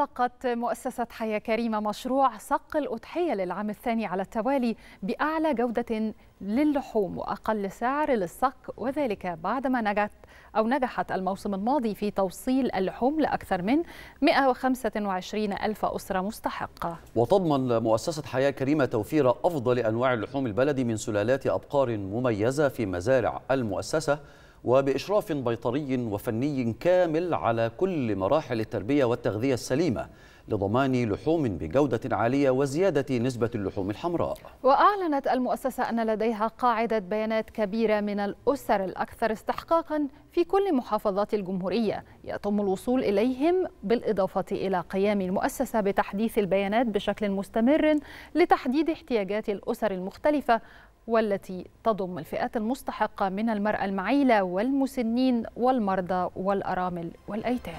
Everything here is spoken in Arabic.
أطلقت مؤسسة حياة كريمة مشروع سق الأضحية للعام الثاني على التوالي بأعلى جودة للحوم وأقل سعر للصك وذلك بعدما نجحت أو نجحت الموسم الماضي في توصيل اللحوم لأكثر من 125 ألف أسرة مستحقة وتضمن مؤسسة حياة كريمة توفير أفضل أنواع اللحوم البلدي من سلالات أبقار مميزة في مزارع المؤسسة وبإشراف بيطري وفني كامل على كل مراحل التربية والتغذية السليمة لضمان لحوم بجودة عالية وزيادة نسبة اللحوم الحمراء وأعلنت المؤسسة أن لديها قاعدة بيانات كبيرة من الأسر الأكثر استحقاقا في كل محافظات الجمهورية يتم الوصول إليهم بالإضافة إلى قيام المؤسسة بتحديث البيانات بشكل مستمر لتحديد احتياجات الأسر المختلفة والتي تضم الفئات المستحقة من المرأة المعيلة والمسنين والمرضى والأرامل والأيتام